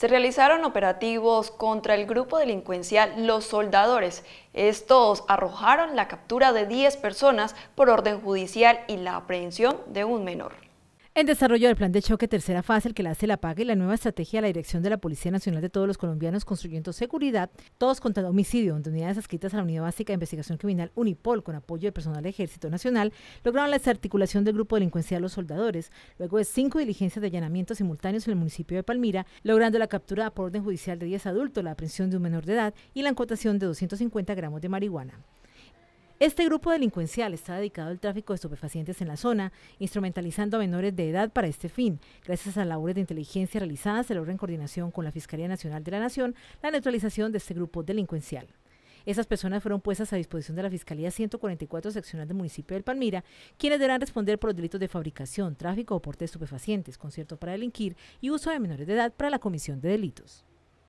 se realizaron operativos contra el grupo delincuencial Los Soldadores. Estos arrojaron la captura de 10 personas por orden judicial y la aprehensión de un menor. En desarrollo del plan de choque tercera fase, el que la hace la paga y la nueva estrategia de la Dirección de la Policía Nacional de todos los colombianos construyendo seguridad, todos contra homicidio, donde unidades adscritas a la Unidad Básica de Investigación Criminal UNIPOL con apoyo del personal del Ejército Nacional, lograron la desarticulación del grupo delincuencial de Los Soldadores, luego de cinco diligencias de allanamiento simultáneos en el municipio de Palmira, logrando la captura por orden judicial de 10 adultos, la aprehensión de un menor de edad y la encotación de 250 gramos de marihuana. Este grupo delincuencial está dedicado al tráfico de estupefacientes en la zona, instrumentalizando a menores de edad para este fin. Gracias a labores de inteligencia realizadas, se logra en coordinación con la Fiscalía Nacional de la Nación la neutralización de este grupo delincuencial. Esas personas fueron puestas a disposición de la Fiscalía 144 seccional del municipio de Palmira, quienes deberán responder por los delitos de fabricación, tráfico o porte de estupefacientes, concierto para delinquir y uso de menores de edad para la comisión de delitos.